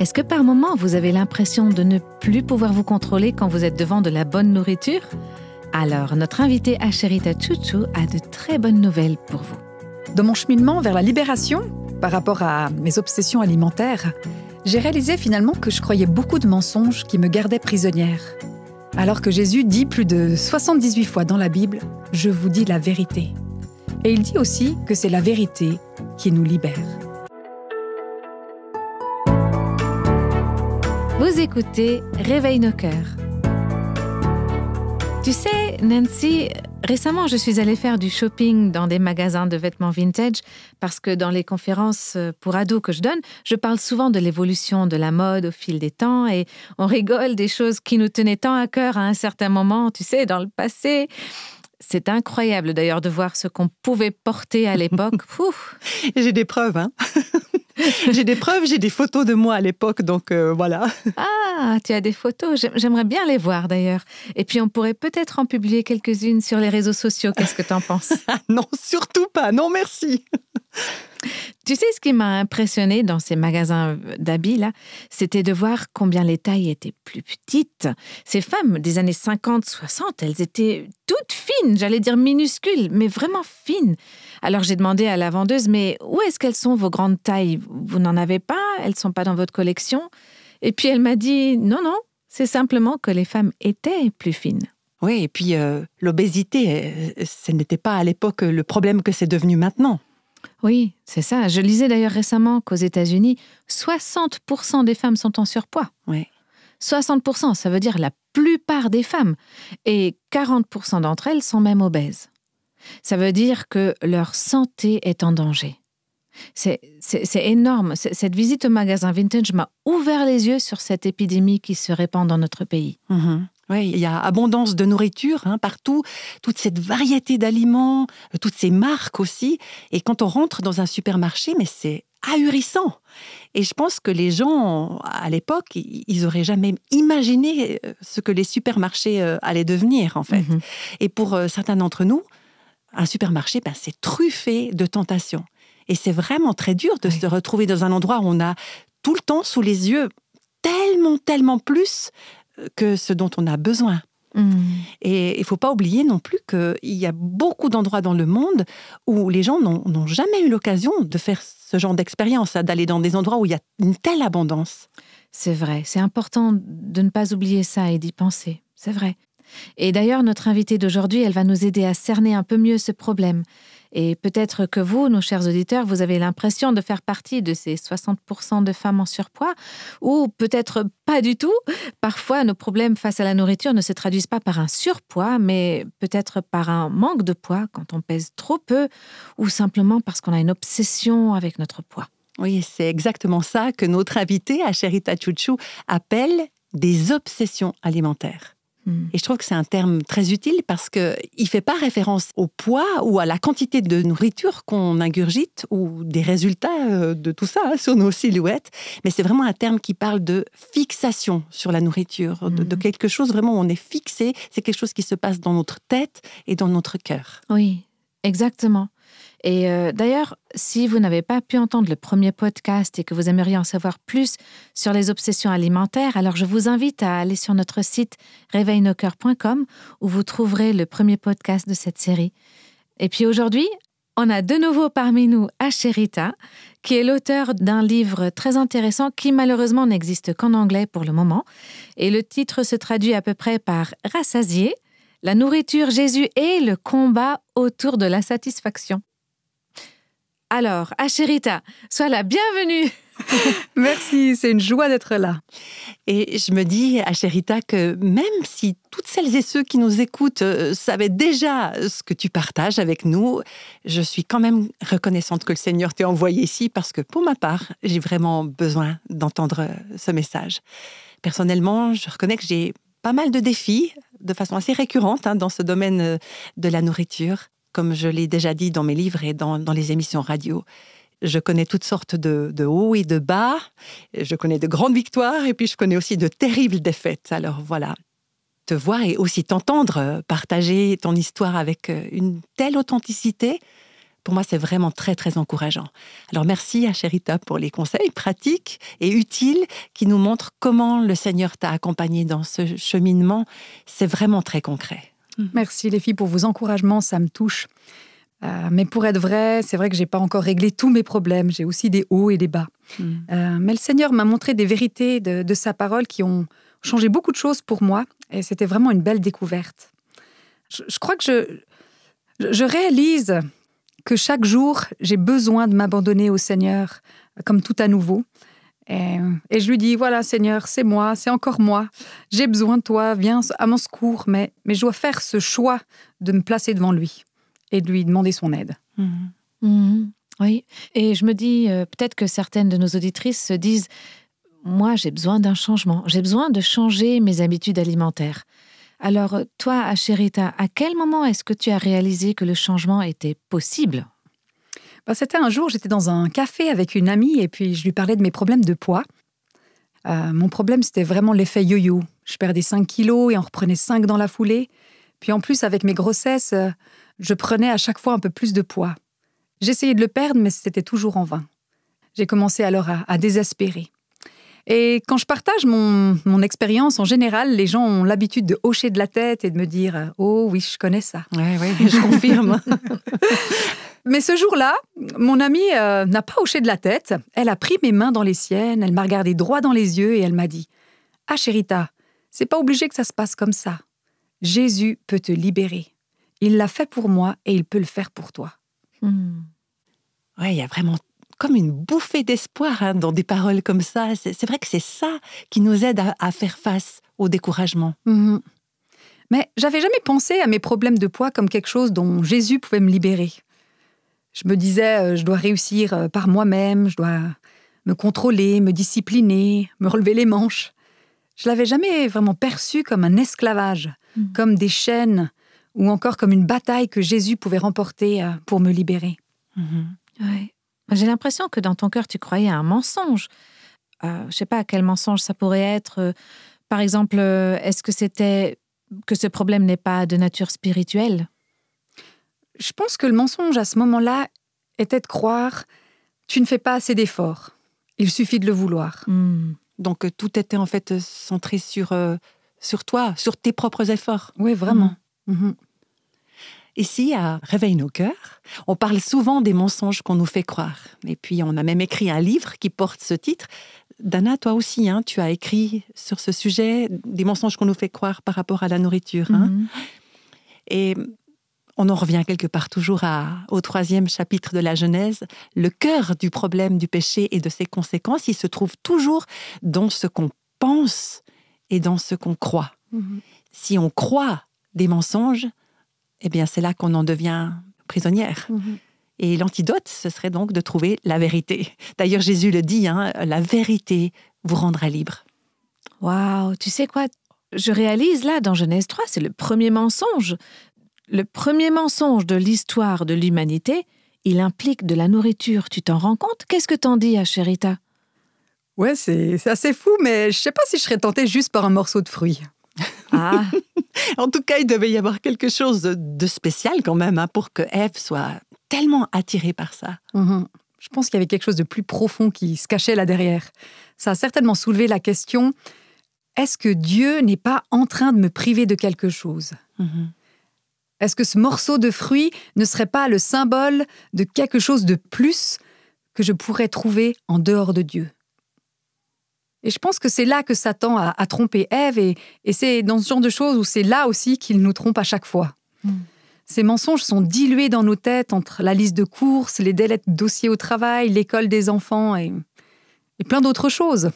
Est-ce que par moment vous avez l'impression de ne plus pouvoir vous contrôler quand vous êtes devant de la bonne nourriture Alors notre invitée Asherita Chuchu a de très bonnes nouvelles pour vous. Dans mon cheminement vers la libération par rapport à mes obsessions alimentaires, j'ai réalisé finalement que je croyais beaucoup de mensonges qui me gardaient prisonnière. Alors que Jésus dit plus de 78 fois dans la Bible ⁇ Je vous dis la vérité ⁇ Et il dit aussi que c'est la vérité qui nous libère. Vous écoutez Réveille nos cœurs. Tu sais, Nancy, récemment, je suis allée faire du shopping dans des magasins de vêtements vintage parce que dans les conférences euh, pour ados que je donne, je parle souvent de l'évolution de la mode au fil des temps et on rigole des choses qui nous tenaient tant à cœur à un certain moment, tu sais, dans le passé. C'est incroyable d'ailleurs de voir ce qu'on pouvait porter à l'époque. J'ai des preuves. Hein j'ai des preuves, j'ai des photos de moi à l'époque, donc euh, voilà. Ah, tu as des photos. J'aimerais bien les voir d'ailleurs. Et puis on pourrait peut-être en publier quelques-unes sur les réseaux sociaux. Qu'est-ce que tu en penses ah Non, surtout pas. Non, merci. tu sais ce qui m'a impressionné dans ces magasins euh, d'habits là, c'était de voir combien les tailles étaient plus petites. Ces femmes des années 50, 60, elles étaient toutes fines, j'allais dire minuscules, mais vraiment fines. Alors j'ai demandé à la vendeuse, mais où est-ce qu'elles sont vos grandes tailles Vous n'en avez pas Elles ne sont pas dans votre collection Et puis elle m'a dit, non, non, c'est simplement que les femmes étaient plus fines. Oui, et puis euh, l'obésité, euh, ce n'était pas à l'époque le problème que c'est devenu maintenant. Oui, c'est ça. Je lisais d'ailleurs récemment qu'aux États-Unis, 60% des femmes sont en surpoids. Oui. 60%, ça veut dire la plupart des femmes. Et 40% d'entre elles sont même obèses. Ça veut dire que leur santé est en danger. C'est énorme. Cette visite au magasin vintage m'a ouvert les yeux sur cette épidémie qui se répand dans notre pays. Mm-hmm. Oui, il y a abondance de nourriture hein, partout, toute cette variété d'aliments, euh, toutes ces marques aussi. Et quand on rentre dans un supermarché, mais c'est ahurissant. Et je pense que les gens, à l'époque, ils n'auraient jamais imaginé euh, ce que les supermarchés euh, allaient devenir, en fait. Mm-hmm. Et pour certains d'entre nous, un supermarché, ben, c'est truffé de tentations. Et c'est vraiment très dur de se retrouver dans un endroit où on a tout le temps sous les yeux tellement, tellement plus euh, que ce dont on a besoin. Mmh. Et il faut pas oublier non plus qu'il y a beaucoup d'endroits dans le monde où les gens n'ont jamais eu l'occasion de faire ce genre d'expérience, hein, d'aller dans des endroits où il y a une telle abondance. C'est vrai, c'est important de ne pas oublier ça et d'y penser. C'est vrai. Et d'ailleurs, notre invitée d'aujourd'hui, elle va nous aider à cerner un peu mieux ce problème. Et peut-être que vous, nos chers auditeurs, vous avez l'impression de faire partie de ces 60% de femmes en surpoids, ou peut-être pas du tout. Parfois, nos problèmes face à la nourriture ne se traduisent pas par un surpoids, mais peut-être par un manque de poids quand on pèse trop peu, ou simplement parce qu'on a une obsession avec notre poids. Oui, c'est exactement ça que notre invitée, Chérita Chouchou, appelle des obsessions alimentaires. Hmm. Et je trouve que c'est un terme très utile parce qu'il ne fait pas référence au poids ou à la quantité de nourriture qu'on ingurgite ou des résultats euh, de tout ça hein, sur nos silhouettes, mais c'est vraiment un terme qui parle de fixation sur la nourriture, de, hmm. quelque chose vraiment où on est fixé, c'est quelque chose qui se passe dans notre tête et dans notre cœur. Oui, exactement. Et euh, d'ailleurs, si vous n'avez pas pu entendre le premier podcast et que vous aimeriez en savoir plus sur les obsessions alimentaires, alors je vous invite à aller sur notre site réveilnocœur.com où vous trouverez le premier podcast de cette série. Et puis aujourd'hui, on a de nouveau parmi nous Asherita, qui est l'auteur d'un livre très intéressant qui malheureusement n'existe qu'en anglais pour le moment. Et le titre se traduit à peu près par Rassasier, la nourriture Jésus et le combat autour de la satisfaction. Alors, Achérita, sois la bienvenue. Merci, c'est une joie d'être là. Et je me dis, Achérita, que même si toutes celles et ceux qui nous écoutent euh, savaient déjà ce que tu partages avec nous, je suis quand même reconnaissante que le Seigneur t'ait envoyé ici parce que pour ma part, j'ai vraiment besoin d'entendre euh, ce message. Personnellement, je reconnais que j'ai pas mal de défis de façon assez récurrente hein, dans ce domaine euh, de la nourriture. Comme je l'ai déjà dit dans mes livres et dans, les émissions radio, je connais toutes sortes de, de, hauts et de bas. Je connais de grandes victoires et puis je connais aussi de terribles défaites. Alors voilà, te voir et aussi t'entendre partager ton histoire avec euh, une telle authenticité, pour moi, c'est vraiment très, très encourageant. Alors merci à Chérita pour les conseils pratiques et utiles qui nous montrent comment le Seigneur t'a accompagné dans ce cheminement. C'est vraiment très concret. Mhm. Merci les filles pour vos encouragements, ça me touche. Euh, mais pour être vrai, c'est vrai que je j'ai pas encore réglé tous mes problèmes. J'ai aussi des hauts et des bas. Mhm. Euh, mais le Seigneur m'a montré des vérités de, sa parole qui ont changé beaucoup de choses pour moi. Et c'était vraiment une belle découverte. Je, crois que je, réalise que chaque jour, j'ai besoin de m'abandonner au Seigneur euh, comme tout à nouveau. Et, je lui dis, voilà Seigneur, c'est moi, c'est encore moi, j'ai besoin de toi, viens à mon secours, mais, je dois faire ce choix de me placer devant lui et de lui demander son aide. Mmh. Mmh. Oui, et je me dis, euh, peut-être que certaines de nos auditrices se disent, moi j'ai besoin d'un changement, j'ai besoin de changer mes habitudes alimentaires. Alors toi, Achérita, à quel moment est-ce que tu as réalisé que le changement était possible bah, c'était un jour, j'étais dans un café avec une amie et puis je lui parlais de mes problèmes de poids. Euh, mon problème, c'était vraiment l'effet yo-yo. Je perdais 5 kilos et en reprenais 5 dans la foulée. Puis en plus, avec mes grossesses, euh, je prenais à chaque fois un peu plus de poids. J'essayais de le perdre, mais c'était toujours en vain. J'ai commencé alors à, désespérer. Et quand je partage mon, expérience, en général, les gens ont l'habitude de hocher de la tête et de me dire euh, ⁇ Oh oui, je connais ça Oui, je confirme. Mais ce jour-là, mon amie euh, n'a pas hoché de la tête. Elle a pris mes mains dans les siennes, elle m'a regardé droit dans les yeux et elle m'a dit Ah, chérita, c'est pas obligé que ça se passe comme ça. Jésus peut te libérer. Il l'a fait pour moi et il peut le faire pour toi. Hmm. Ouais, il y a vraiment comme une bouffée d'espoir hein, dans des paroles comme ça. C'est vrai que c'est ça qui nous aide à, faire face au découragement. Mhm. Mais j'avais jamais pensé à mes problèmes de poids comme quelque chose dont Jésus pouvait me libérer. Je me disais, euh, je dois réussir euh, par moi-même, je dois me contrôler, me discipliner, me relever les manches. Je l'avais jamais vraiment perçu comme un esclavage, mm. comme des chaînes ou encore comme une bataille que Jésus pouvait remporter euh, pour me libérer. Mhm. J'ai l'impression que dans ton cœur, tu croyais à un mensonge. je ne sais pas à quel mensonge ça pourrait être. Par exemple, est-ce que c'était que ce problème n'est pas de nature spirituelle je pense que le mensonge à ce moment-là était de croire tu ne fais pas assez d'efforts. Il suffit de le vouloir. Hmm. Donc euh, tout était en fait euh, centré sur, euh, sur toi, sur tes propres efforts. Oui, vraiment. Mhm. Mhm. Ici, à Réveille nos cœurs, on parle souvent des mensonges qu'on nous fait croire. Et puis, on a même écrit un livre qui porte ce titre. Dana, toi aussi, hein, tu as écrit sur ce sujet des mensonges qu'on nous fait croire par rapport à la nourriture. Hein. Mhm. Et on en revient quelque part toujours au troisième chapitre de la Genèse, le cœur du problème du péché et de ses conséquences, il se trouve toujours dans ce qu'on pense et dans ce qu'on croit. Mhm. Si on croit des mensonges, eh bien c'est là qu'on en devient prisonnière. Mhm. Et l'antidote, ce serait donc de trouver la vérité. D'ailleurs, Jésus le dit, hein, la vérité vous rendra libre. Waouh, tu sais quoi je réalise là dans Genèse 3, c'est le premier mensonge le premier mensonge de l'histoire de l'humanité, il implique de la nourriture. Tu t'en rends compte Qu'est-ce que t'en dis, Achérita Ouais, c'est assez fou, mais je sais pas si je serais tentée juste par un morceau de fruit. Ah. en tout cas, il devait y avoir quelque chose de spécial quand même hein, pour que Eve soit tellement attirée par ça. Mhm. Je pense qu'il y avait quelque chose de plus profond qui se cachait là derrière. Ça a certainement soulevé la question est-ce que Dieu n'est pas en train de me priver de quelque chose mhm. Est-ce que ce morceau de fruit ne serait pas le symbole de quelque chose de plus que je pourrais trouver en dehors de Dieu Et je pense que c'est là que Satan a, trompé Ève, et, c'est dans ce genre de choses où c'est là aussi qu'il nous trompe à chaque fois. Hmm. Ces mensonges sont dilués dans nos têtes entre la liste de courses, les délais de dossiers au travail, l'école des enfants et plein d'autres choses.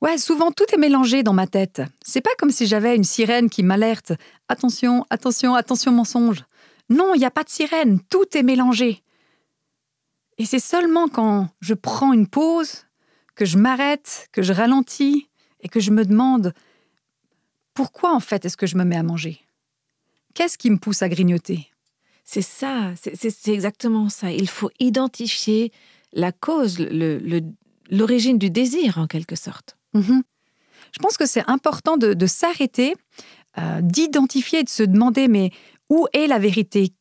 Ouais, souvent tout est mélangé dans ma tête. C'est pas comme si j'avais une sirène qui m'alerte. Attention, attention, attention mensonge. Non, il n'y a pas de sirène, tout est mélangé. Et c'est seulement quand je prends une pause, que je m'arrête, que je ralentis et que je me demande pourquoi en fait est-ce que je me mets à manger Qu'est-ce qui me pousse à grignoter C'est ça, c'est exactement ça. Il faut identifier la cause, l'origine du désir en quelque sorte. Mhm. Je pense que c'est important de, s'arrêter, euh, d'identifier et de se demander, mais où est la vérité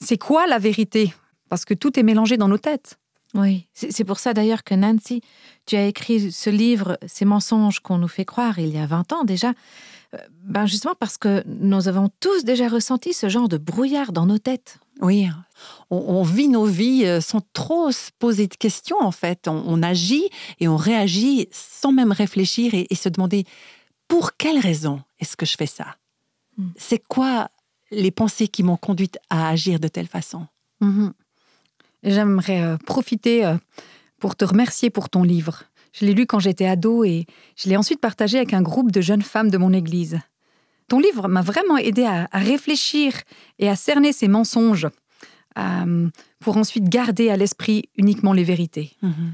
C'est quoi la vérité Parce que tout est mélangé dans nos têtes. Oui, c'est pour ça d'ailleurs que Nancy, tu as écrit ce livre, Ces mensonges qu'on nous fait croire, il y a 20 ans déjà. Euh, ben Justement parce que nous avons tous déjà ressenti ce genre de brouillard dans nos têtes. Oui, on, vit nos vies euh, sans trop se poser de questions en fait. On, agit et on réagit sans même réfléchir et, se demander pour quelle raison est-ce que je fais ça hmm. C'est quoi les pensées qui m'ont conduite à agir de telle façon mhm. J'aimerais euh, profiter pour te remercier pour ton livre je l'ai lu quand j'étais ado et je l'ai ensuite partagé avec un groupe de jeunes femmes de mon église. Ton livre m'a vraiment aidé à, réfléchir et à cerner ces mensonges, euh, pour ensuite garder à l'esprit uniquement les vérités. Mhm.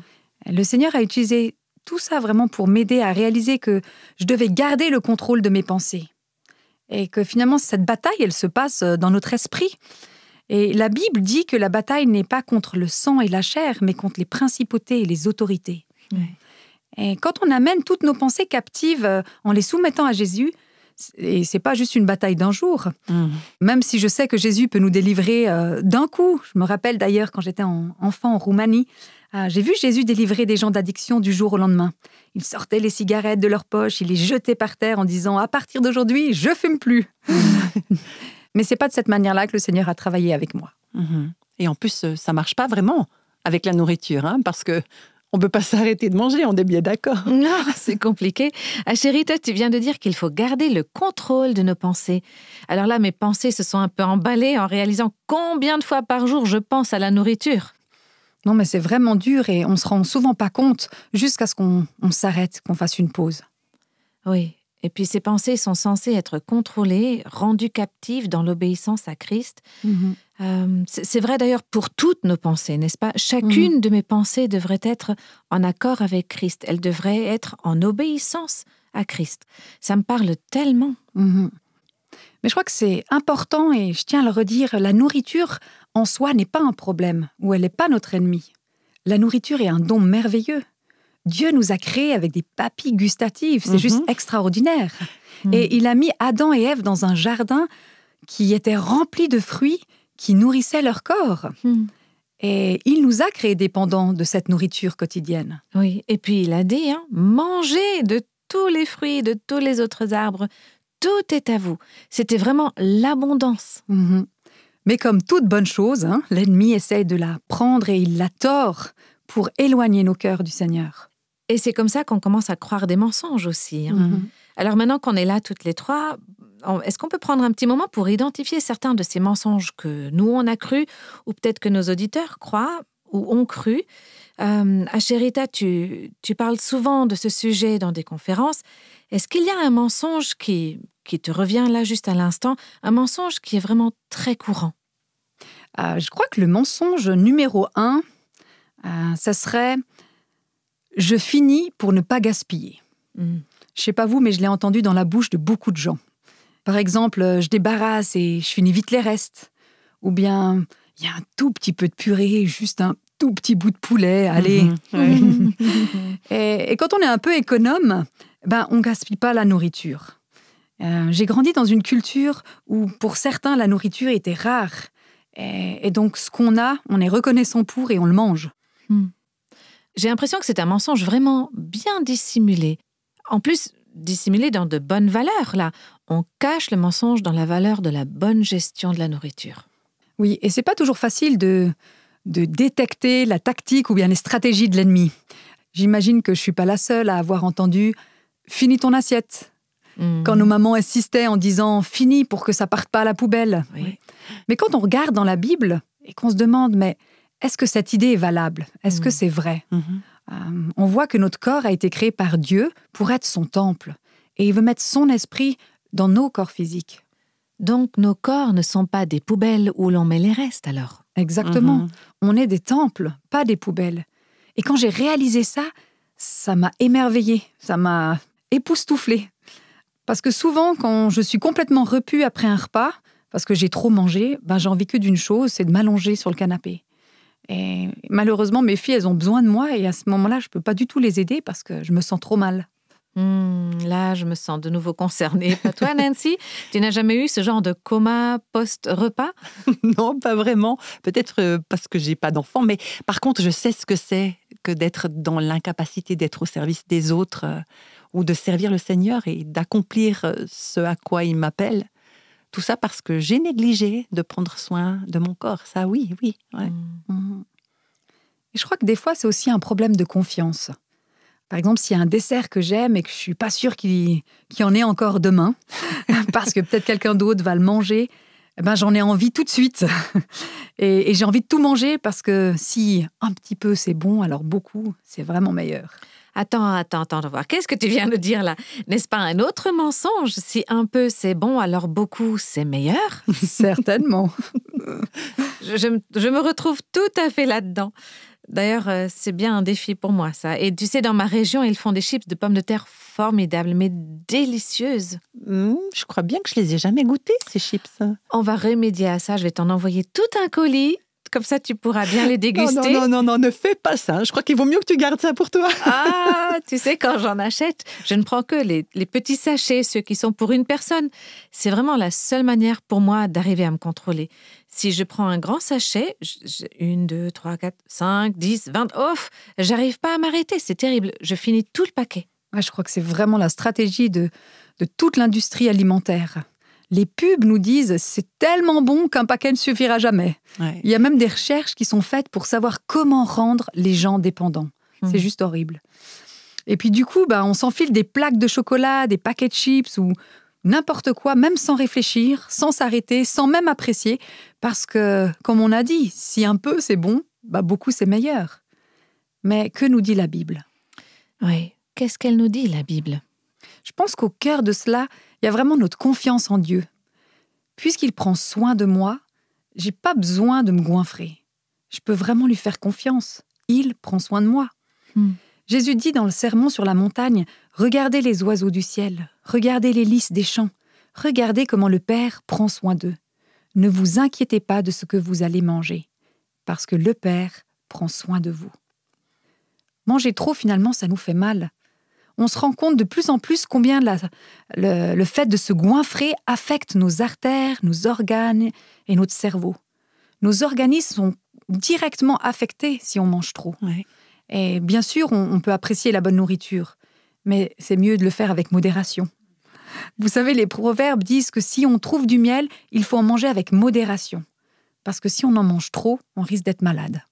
Le Seigneur a utilisé tout ça vraiment pour m'aider à réaliser que je devais garder le contrôle de mes pensées. Et que finalement, cette bataille, elle se passe euh, dans notre esprit. Et la Bible dit que la bataille n'est pas contre le sang et la chair, mais contre les principautés et les autorités. Et quand on amène toutes nos pensées captives euh, en les soumettant à Jésus, et c'est pas juste une bataille d'un jour. Mmh. Même si je sais que Jésus peut nous délivrer euh, d'un coup. Je me rappelle d'ailleurs quand j'étais enfant en Roumanie, euh, j'ai vu Jésus délivrer des gens d'addiction du jour au lendemain. Il sortait les cigarettes de leur poche, il les jetait par terre en disant à partir d'aujourd'hui, je fume plus. Mmh. Mais c'est pas de cette manière-là que le Seigneur a travaillé avec moi. Mmh. Et en plus, ça marche pas vraiment avec la nourriture, hein, parce que on ne peut pas s'arrêter de manger, on est bien d'accord. Non, c'est compliqué. Ah, chérie, toi, tu viens de dire qu'il faut garder le contrôle de nos pensées. Alors là, mes pensées se sont un peu emballées en réalisant combien de fois par jour je pense à la nourriture. Non, mais c'est vraiment dur et on se rend souvent pas compte jusqu'à ce qu'on s'arrête, qu'on fasse une pause. Oui, et puis ces pensées sont censées être contrôlées, rendues captives dans l'obéissance à Christ. Mm-hmm. Euh, c'est vrai d'ailleurs pour toutes nos pensées, n'est-ce pas Chacune mm. de mes pensées devrait être en accord avec Christ. Elle devrait être en obéissance à Christ. Ça me parle tellement. Mm-hmm. Mais je crois que c'est important et je tiens à le redire, la nourriture en soi n'est pas un problème ou elle n'est pas notre ennemi. La nourriture est un don merveilleux Dieu nous a créés avec des papilles gustatives, c'est juste mhm. extraordinaire. Mhm. Et il a mis Adam et Ève dans un jardin qui était rempli de fruits qui nourrissaient leur corps. Mhm. Et il nous a créés dépendants de cette nourriture quotidienne. Oui, et puis il a dit, hein, mangez de tous les fruits, de tous les autres arbres, tout est à vous. C'était vraiment l'abondance. Mais comme toute bonne chose, hein, l'ennemi essaie de la prendre et il la tord pour éloigner nos cœurs du Seigneur. Et c'est comme ça qu'on commence à croire des mensonges aussi. Hein. Mhm. Alors maintenant qu'on est là toutes les trois, est-ce qu'on peut prendre un petit moment pour identifier certains de ces mensonges que nous, on a cru, ou peut-être que nos auditeurs croient ou ont cru euh, Achérita, tu, tu parles souvent de ce sujet dans des conférences. Est-ce qu'il y a un mensonge qui, qui te revient là juste à l'instant, un mensonge qui est vraiment très courant euh, Je crois que le mensonge numéro un, euh, ça serait je finis pour ne pas gaspiller. Je hmm. Je sais pas vous, mais je l'ai entendu dans la bouche de beaucoup de gens. Par exemple, euh, je débarrasse et je finis vite les restes. Ou bien, il y a un tout petit peu de purée, juste un tout petit bout de poulet, mhm. allez. et, quand on est un peu économe, ben on gaspille pas la nourriture. Euh, j'ai grandi dans une culture où pour certains la nourriture était rare. Et, donc ce qu'on a, on est reconnaissant pour et on le mange. Hmm. J'ai l'impression que c'est un mensonge vraiment bien dissimulé. En plus, dissimulé dans de bonnes valeurs, là. On cache le mensonge dans la valeur de la bonne gestion de la nourriture. Oui, et c'est pas toujours facile de, de détecter la tactique ou bien les stratégies de l'ennemi. J'imagine que je suis pas la seule à avoir entendu Finis ton assiette. Mmh. Quand nos mamans insistaient en disant fini pour que ça parte pas à la poubelle. Mais quand on regarde dans la Bible et qu'on se demande Mais est-ce que cette idée est valable Est-ce que mm. c'est vrai mm-hmm. euh, On voit que notre corps a été créé par Dieu pour être son temple, et il veut mettre son esprit dans nos corps physiques. Donc nos corps ne sont pas des poubelles où l'on met les restes alors Exactement. Mm-hmm. On est des temples, pas des poubelles. Et quand j'ai réalisé ça, ça m'a émerveillé, ça m'a époustouflée. Parce que souvent, quand je suis complètement repu après un repas, parce que j'ai trop mangé, ben, j'ai envie que d'une chose, c'est de m'allonger sur le canapé. Et malheureusement, mes filles, elles ont besoin de moi et à ce moment-là, je ne peux pas du tout les aider parce que je me sens trop mal. Hmm, là, je me sens de nouveau concernée. Pas toi, Nancy Tu n'as jamais eu ce genre de coma post-repas Non, pas vraiment. Peut-être euh, parce que j'ai pas d'enfant, mais par contre, je sais ce que c'est que d'être dans l'incapacité d'être au service des autres euh, ou de servir le Seigneur et d'accomplir euh, ce à quoi il m'appelle. Tout ça parce que j'ai négligé de prendre soin de mon corps. Ça, oui, oui. Mm. Mm-hmm. je crois que des fois, c'est aussi un problème de confiance. Par exemple, s'il y a un dessert que j'aime et que je suis pas sûre qu'il y en ait encore demain, parce que peut-être quelqu'un d'autre va le manger, eh ben j'en ai envie tout de suite. et j'ai envie de tout manger parce que si un petit peu c'est bon, alors beaucoup, c'est vraiment meilleur. Attends, attends, attends, de voir. Qu'est-ce que tu viens de dire là N'est-ce pas un autre mensonge Si un peu c'est bon, alors beaucoup c'est meilleur Certainement. je, me retrouve tout à fait là-dedans. D'ailleurs, euh, c'est bien un défi pour moi, ça. Et tu sais, dans ma région, ils font des chips de pommes de terre formidables, mais délicieuses. Hmm, je crois bien que je les ai jamais goûtées, ces chips. On va remédier à ça. Je vais t'en envoyer tout un colis comme ça tu pourras bien les déguster. Non, non, non, ne fais pas ça. Je crois qu'il vaut mieux que tu gardes ça pour toi. ah, tu sais, quand j'en achète, je ne prends que les, petits sachets, ceux qui sont pour une personne. C'est vraiment la seule manière pour moi d'arriver à me contrôler. Si je prends un grand sachet, une, deux, trois, quatre, cinq, dix, vingt, off, j'arrive pas à m'arrêter, c'est terrible. Je finis tout le paquet. Ah, je crois que c'est vraiment la stratégie de toute l'industrie alimentaire les pubs nous disent c'est tellement bon qu'un paquet ne suffira jamais. Il y a même des recherches qui sont faites pour savoir comment rendre les gens dépendants. C'est mhm. juste horrible. Et puis du coup, bah, on s'enfile des plaques de chocolat, des paquets de chips ou n'importe quoi, même sans réfléchir, sans s'arrêter, sans même apprécier, parce que, comme on a dit, si un peu c'est bon, bah, beaucoup c'est meilleur. Mais que nous dit la Bible Oui, qu'est-ce qu'elle nous dit, la Bible Je pense qu'au cœur de cela, il y a vraiment notre confiance en Dieu. Puisqu'il prend soin de moi, j'ai pas besoin de me goinfrer. Je peux vraiment lui faire confiance. Il prend soin de moi. Hmm. Jésus dit dans le sermon sur la montagne Regardez les oiseaux du ciel, regardez les lys des champs, regardez comment le Père prend soin d'eux. Ne vous inquiétez pas de ce que vous allez manger, parce que le Père prend soin de vous. Manger trop, finalement, ça nous fait mal on se rend compte de plus en plus combien le, fait de se goinfrer affecte nos artères, nos organes et notre cerveau. Nos organismes sont directement affectés si on mange trop. Et bien sûr, on peut apprécier la bonne nourriture, mais c'est mieux de le faire avec modération. Vous savez, les proverbes disent que si on trouve du miel, il faut en manger avec modération. Parce que si on en mange trop, on risque d'être malade.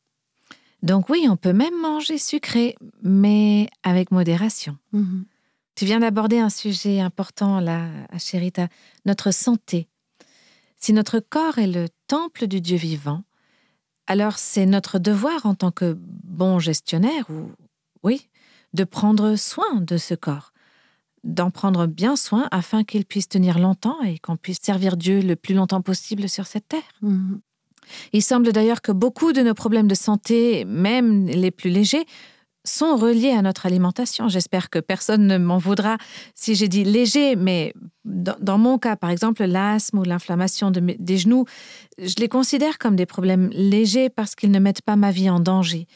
Donc oui, on peut même manger sucré, mais avec modération. Mhm. Tu viens d'aborder un sujet important là, Chérita, notre santé. Si notre corps est le temple du Dieu vivant, alors c'est notre devoir en tant que bon gestionnaire, ou oui, de prendre soin de ce corps, d'en prendre bien soin afin qu'il puisse tenir longtemps et qu'on puisse servir Dieu le plus longtemps possible sur cette terre. Mhm. Il semble d'ailleurs que beaucoup de nos problèmes de santé, même les plus légers, sont reliés à notre alimentation. J'espère que personne ne m'en voudra si j'ai dit léger, mais dans, mon cas, par exemple, l'asthme ou l'inflammation des genoux, je les considère comme des problèmes légers parce qu'ils ne mettent pas ma vie en danger.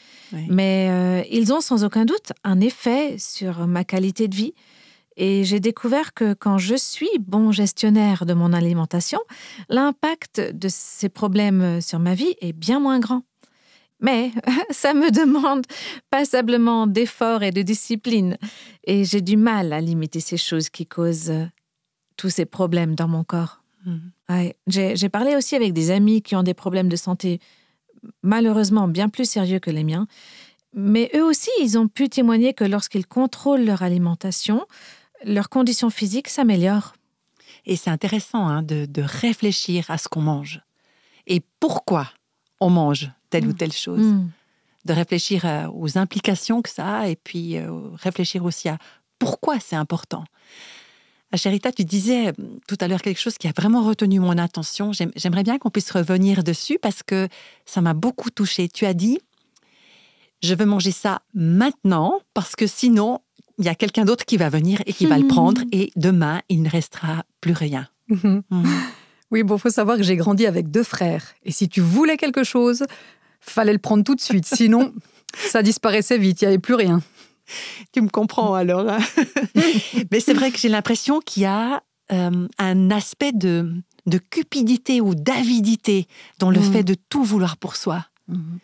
Mais euh, ils ont sans aucun doute un effet sur ma qualité de vie, et j'ai découvert que quand je suis bon gestionnaire de mon alimentation, l'impact de ces problèmes sur ma vie est bien moins grand. Mais ça me demande passablement d'efforts et de discipline, et j'ai du mal à limiter ces choses qui causent tous ces problèmes dans mon corps. Mhm. J'ai parlé aussi avec des amis qui ont des problèmes de santé, malheureusement bien plus sérieux que les miens, mais eux aussi, ils ont pu témoigner que lorsqu'ils contrôlent leur alimentation, leurs conditions physiques s'améliorent. Et c'est intéressant hein, de, de, réfléchir à ce qu'on mange et pourquoi on mange telle ou mm. telle chose. Mm. De réfléchir euh, aux implications que ça a et puis euh, réfléchir aussi à pourquoi c'est important. chérita tu disais euh, tout à l'heure quelque chose qui a vraiment retenu mon attention. J'aimerais bien qu'on puisse revenir dessus parce que ça m'a beaucoup touchée. Tu as dit, je veux manger ça maintenant parce que sinon, il y a quelqu'un d'autre qui va venir et qui va le hmm. prendre et demain, il ne restera plus rien. Mhm. Mhm. Oui, bon, faut savoir que j'ai grandi avec deux frères et si tu voulais quelque chose, fallait le prendre tout de suite, sinon ça disparaissait vite, il n'y avait plus rien. Tu me comprends alors. Hein. Mais c'est vrai que j'ai l'impression qu'il y a euh, un aspect de, de cupidité ou d'avidité dans le hmm. fait de tout vouloir pour soi. Mhm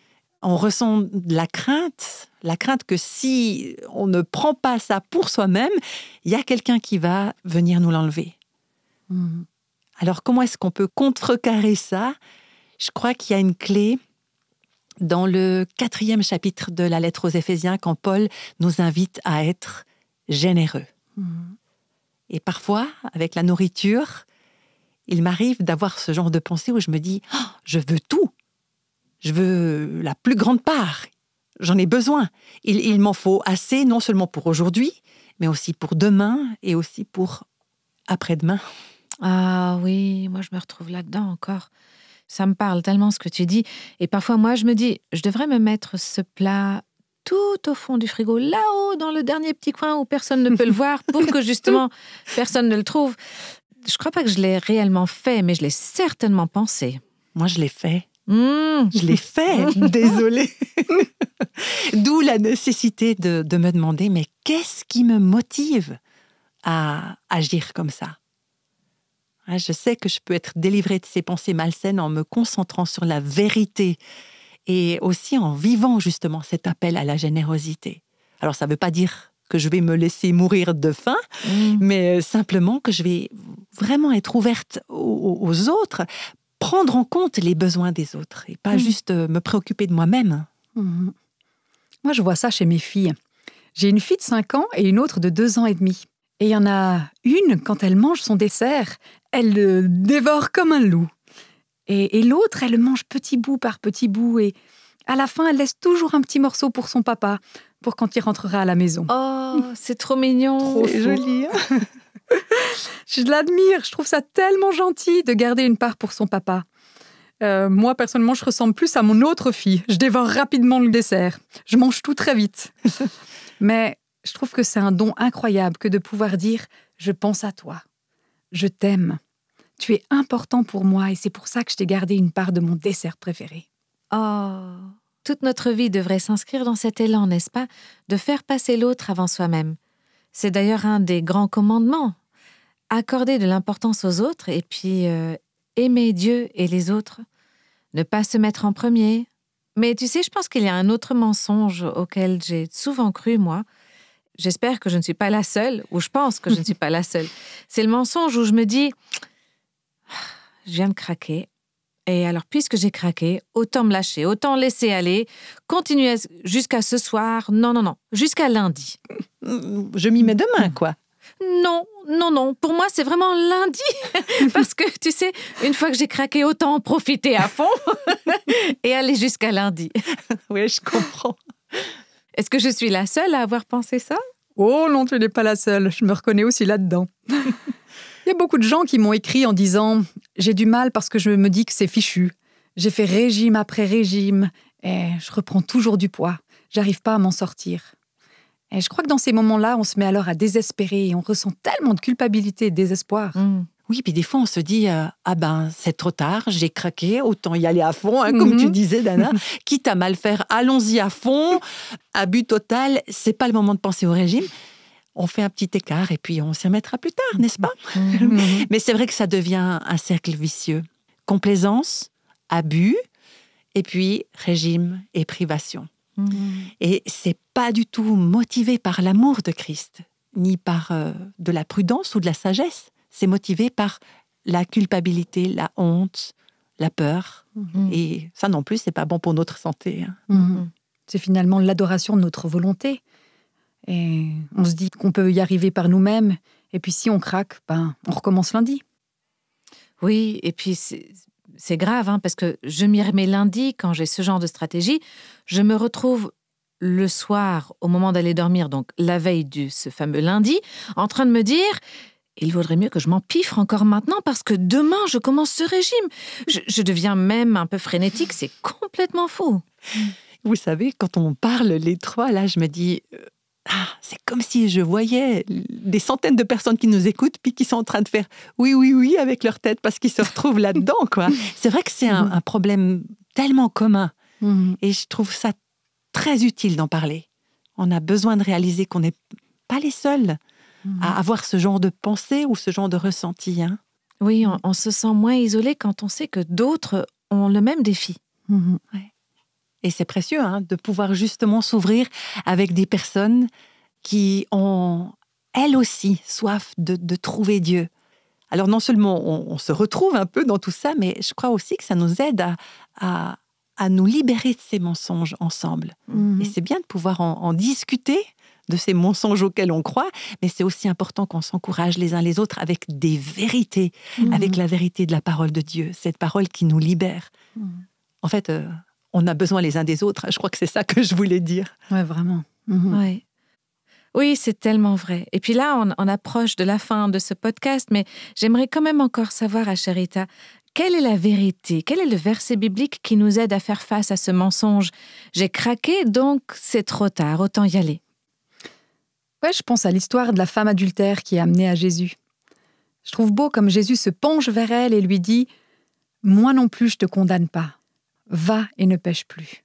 on ressent la crainte, la crainte que si on ne prend pas ça pour soi-même, il y a quelqu'un qui va venir nous l'enlever. Mm-hmm. Alors comment est-ce qu'on peut contrecarrer ça Je crois qu'il y a une clé dans le quatrième chapitre de la lettre aux Éphésiens quand Paul nous invite à être généreux. Mm-hmm. Et parfois, avec la nourriture, il m'arrive d'avoir ce genre de pensée où je me dis, oh, je veux tout, je veux la plus grande part. J'en ai besoin. Il, m'en faut assez, non seulement pour aujourd'hui, mais aussi pour demain et aussi pour après-demain. Ah oui, moi je me retrouve là-dedans encore. Ça me parle tellement ce que tu dis. Et parfois, moi, je me dis, je devrais me mettre ce plat tout au fond du frigo, là-haut, dans le dernier petit coin où personne ne peut le voir, pour que justement personne ne le trouve. Je crois pas que je l'ai réellement fait, mais je l'ai certainement pensé. Moi, je l'ai fait. Mmh. Je l'ai fait, mmh. désolée. D'où la nécessité de, me demander, mais qu'est-ce qui me motive à agir comme ça hein, Je sais que je peux être délivrée de ces pensées malsaines en me concentrant sur la vérité et aussi en vivant justement cet appel à la générosité. Alors ça ne veut pas dire que je vais me laisser mourir de faim, mmh. mais simplement que je vais vraiment être ouverte aux autres prendre en compte les besoins des autres et pas hmm. juste euh, me préoccuper de moi-même. Hmm. Moi, je vois ça chez mes filles. J'ai une fille de 5 ans et une autre de 2 ans et demi. Et il y en a une, quand elle mange son dessert, elle le dévore comme un loup. Et, l'autre, elle le mange petit bout par petit bout. Et à la fin, elle laisse toujours un petit morceau pour son papa, pour quand il rentrera à la maison. Oh, c'est trop mignon. Trop joli. Hein je l'admire, je trouve ça tellement gentil de garder une part pour son papa. Euh, moi, personnellement, je ressemble plus à mon autre fille. Je dévore rapidement le dessert. Je mange tout très vite. Mais je trouve que c'est un don incroyable que de pouvoir dire ⁇ Je pense à toi, je t'aime, tu es important pour moi et c'est pour ça que je t'ai gardé une part de mon dessert préféré. ⁇ Oh Toute notre vie devrait s'inscrire dans cet élan, n'est-ce pas De faire passer l'autre avant soi-même. C'est d'ailleurs un des grands commandements. Accorder de l'importance aux autres et puis euh, aimer Dieu et les autres. Ne pas se mettre en premier. Mais tu sais, je pense qu'il y a un autre mensonge auquel j'ai souvent cru, moi. J'espère que je ne suis pas la seule, ou je pense que je ne suis pas la seule. C'est le mensonge où je me dis, ah, je viens de craquer, et alors, puisque j'ai craqué, autant me lâcher, autant laisser aller, continuer jusqu'à ce soir, non, non, non, jusqu'à lundi. Mm, je m'y mets demain, quoi. Non, non, non. Pour moi, c'est vraiment lundi. Parce que, tu sais, une fois que j'ai craqué, autant en profiter à fond et aller jusqu'à lundi. Oui, je comprends. Est-ce que je suis la seule à avoir pensé ça Oh non, tu n'es pas la seule. Je me reconnais aussi là-dedans. Il y a beaucoup de gens qui m'ont écrit en disant J'ai du mal parce que je me dis que c'est fichu. J'ai fait régime après régime et je reprends toujours du poids. J'arrive pas à m'en sortir. Et je crois que dans ces moments-là, on se met alors à désespérer et on ressent tellement de culpabilité et de désespoir. Mm. Oui, puis des fois, on se dit euh, Ah ben, c'est trop tard, j'ai craqué, autant y aller à fond, hein, comme tu mhm. disais, Dana. Quitte à mal faire, allons-y à fond. Abus total, c'est pas le moment de penser au régime on fait un petit écart et puis on s'y remettra plus tard, n'est-ce pas mhm. Mais c'est vrai que ça devient un cercle vicieux. Complaisance, abus, et puis régime et privation. Mhm. Et c'est pas du tout motivé par l'amour de Christ, ni par euh, de la prudence ou de la sagesse. C'est motivé par la culpabilité, la honte, la peur. Mhm. Et ça non plus, c'est pas bon pour notre santé. Hein. C'est finalement l'adoration de notre volonté et on se dit qu'on peut y arriver par nous-mêmes. Et puis si on craque, ben, on recommence lundi. Oui, et puis c'est grave, hein, parce que je m'y remets lundi quand j'ai ce genre de stratégie. Je me retrouve le soir, au moment d'aller dormir, donc la veille de ce fameux lundi, en train de me dire il vaudrait mieux que je m'en piffre encore maintenant parce que demain, je commence ce régime. Je, je deviens même un peu frénétique, c'est complètement faux. Vous savez, quand on parle les trois, là, je me dis, euh, ah, c'est comme si je voyais des centaines de personnes qui nous écoutent puis qui sont en train de faire oui, oui, oui avec leur tête parce qu'ils se retrouvent là-dedans. quoi. C'est vrai que c'est un, problème tellement commun mmh. et je trouve ça très utile d'en parler. On a besoin de réaliser qu'on n'est pas les seuls mmh. à avoir ce genre de pensée ou ce genre de ressenti. Hein. Oui, on, se sent moins isolé quand on sait que d'autres ont le même défi. Mmh et c'est précieux, hein, de pouvoir justement s'ouvrir avec des personnes qui ont, elles aussi, soif de, trouver Dieu. Alors non seulement on, se retrouve un peu dans tout ça, mais je crois aussi que ça nous aide à, à, nous libérer de ces mensonges ensemble. Mhm. Et c'est bien de pouvoir en, discuter de ces mensonges auxquels on croit, mais c'est aussi important qu'on s'encourage les uns les autres avec des vérités, mhm. avec la vérité de la parole de Dieu, cette parole qui nous libère. Mhm. En fait, euh, on a besoin les uns des autres. Je crois que c'est ça que je voulais dire. Ouais, vraiment. Mhm. Oui, c'est tellement vrai. Et puis là, on, on, approche de la fin de ce podcast, mais j'aimerais quand même encore savoir, à Charita, quelle est la vérité Quel est le verset biblique qui nous aide à faire face à ce mensonge J'ai craqué, donc c'est trop tard, autant y aller. Ouais, je pense à l'histoire de la femme adultère qui est amenée à Jésus. Je trouve beau comme Jésus se penche vers elle et lui dit Moi non plus, je ne te condamne pas va et ne pêche plus.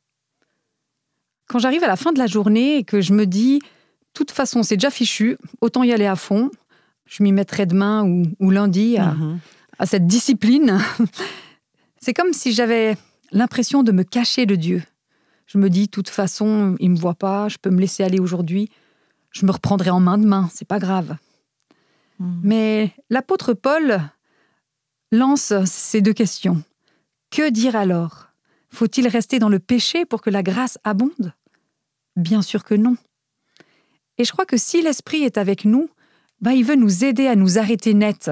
Quand j'arrive à la fin de la journée et que je me dis, de toute façon, c'est déjà fichu, autant y aller à fond, je m'y mettrai demain ou, lundi mhm. à, cette discipline, c'est comme si j'avais l'impression de me cacher de Dieu. Je me dis, de toute façon, il ne me voit pas, je peux me laisser aller aujourd'hui, je me reprendrai en main demain, c'est pas grave. Mhm. Mais l'apôtre Paul lance ces deux questions. Que dire alors faut-il rester dans le péché pour que la grâce abonde Bien sûr que non. Et je crois que si l'Esprit est avec nous, bah, il veut nous aider à nous arrêter net.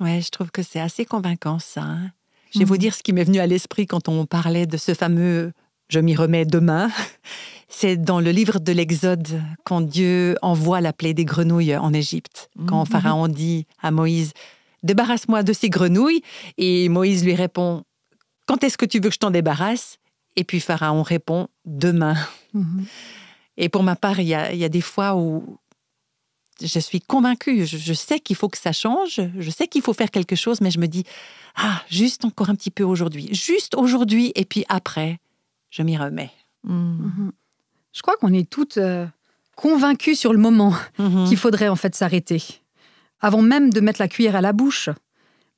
Ouais, je trouve que c'est assez convaincant ça. Hein. je vais mhm. vous dire ce qui m'est venu à l'esprit quand on parlait de ce fameux je m'y remets demain. C'est dans le livre de l'Exode quand Dieu envoie la plaie des grenouilles en Égypte. Quand mhm. Pharaon dit à Moïse Débarrasse-moi de ces grenouilles. Et Moïse lui répond quand est-ce que tu veux que je t'en débarrasse Et puis Pharaon répond Demain. Mhm. Et pour ma part, il y a, des fois où je suis convaincue, je, sais qu'il faut que ça change, je sais qu'il faut faire quelque chose, mais je me dis Ah, juste encore un petit peu aujourd'hui, juste aujourd'hui, et puis après, je m'y remets. Mhm. Mhm. Je crois qu'on est toutes euh, convaincues sur le moment qu'il faudrait en fait s'arrêter, avant même de mettre la cuillère à la bouche.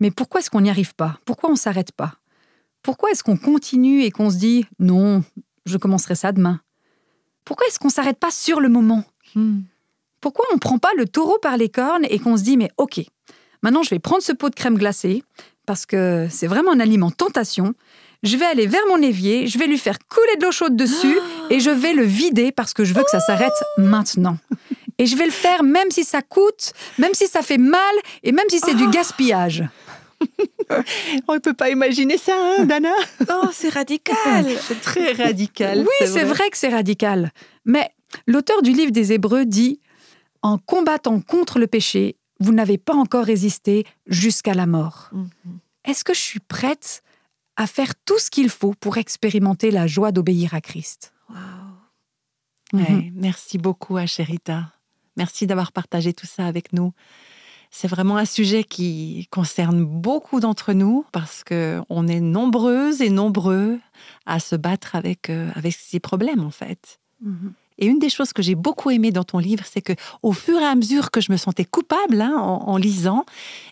Mais pourquoi est-ce qu'on n'y arrive pas Pourquoi on s'arrête pas pourquoi est-ce qu'on continue et qu'on se dit non, je commencerai ça demain Pourquoi est-ce qu'on ne s'arrête pas sur le moment hmm. Pourquoi on ne prend pas le taureau par les cornes et qu'on se dit mais ok, maintenant je vais prendre ce pot de crème glacée parce que c'est vraiment un aliment tentation. Je vais aller vers mon évier, je vais lui faire couler de l'eau chaude dessus et je vais le vider parce que je veux que ça s'arrête maintenant. Et je vais le faire même si ça coûte, même si ça fait mal et même si c'est du oh. gaspillage. On ne peut pas imaginer ça, hein, Dana oh, c'est radical C'est très radical. Oui, c'est vrai. que c'est radical. Mais l'auteur du livre des Hébreux dit En combattant contre le péché, vous n'avez pas encore résisté jusqu'à la mort. Mm-hmm. Est-ce que je suis prête à faire tout ce qu'il faut pour expérimenter la joie d'obéir à Christ wow. Mm-hmm. Eh, merci beaucoup, Achérita. Merci d'avoir partagé tout ça avec nous. C'est vraiment un sujet qui concerne beaucoup d'entre nous parce que on est nombreuses et nombreux à se battre avec euh, avec ces problèmes en fait. Mhm. Et une des choses que j'ai beaucoup aimé dans ton livre, c'est que au fur et à mesure que je me sentais coupable hein, en, lisant,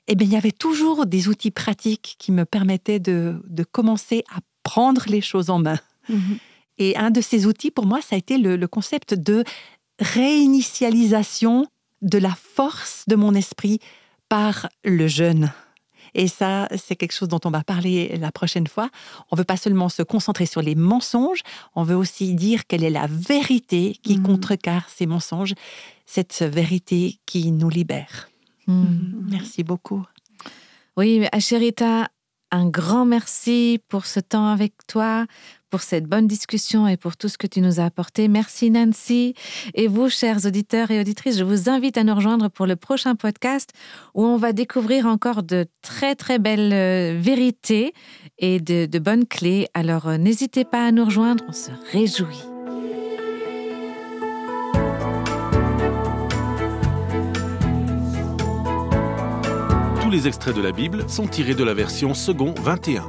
eh bien, il y avait toujours des outils pratiques qui me permettaient de, commencer à prendre les choses en main. Mhm. Et un de ces outils, pour moi, ça a été le concept de réinitialisation de la force de mon esprit par le jeûne. Et ça, c'est quelque chose dont on va parler la prochaine fois. On veut pas seulement se concentrer sur les mensonges, on veut aussi dire quelle est la vérité qui mm. contrecarre ces mensonges, cette vérité qui nous libère. Mm. Merci beaucoup. Oui, mais Achérita, un grand merci pour ce temps avec toi, pour cette bonne discussion et pour tout ce que tu nous as apporté. Merci Nancy. Et vous, chers auditeurs et auditrices, je vous invite à nous rejoindre pour le prochain podcast où on va découvrir encore de très très belles euh, vérités et de, bonnes clés. Alors euh, n'hésitez pas à nous rejoindre, on se réjouit. Tous les extraits de la Bible sont tirés de la version second 21.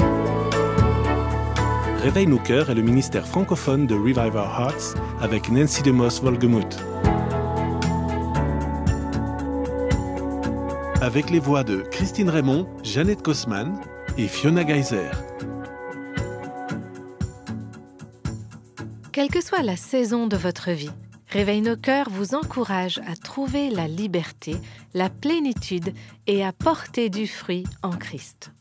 Réveille nos cœurs est le ministère francophone de Revive Our Hearts avec Nancy DeMoss Volgemuth. Avec les voix de Christine Raymond, Jeannette Kosman et Fiona Geyser. Quelle que soit la saison de votre vie, Réveille nos cœurs vous encourage à trouver la liberté, la plénitude et à porter du fruit en Christ.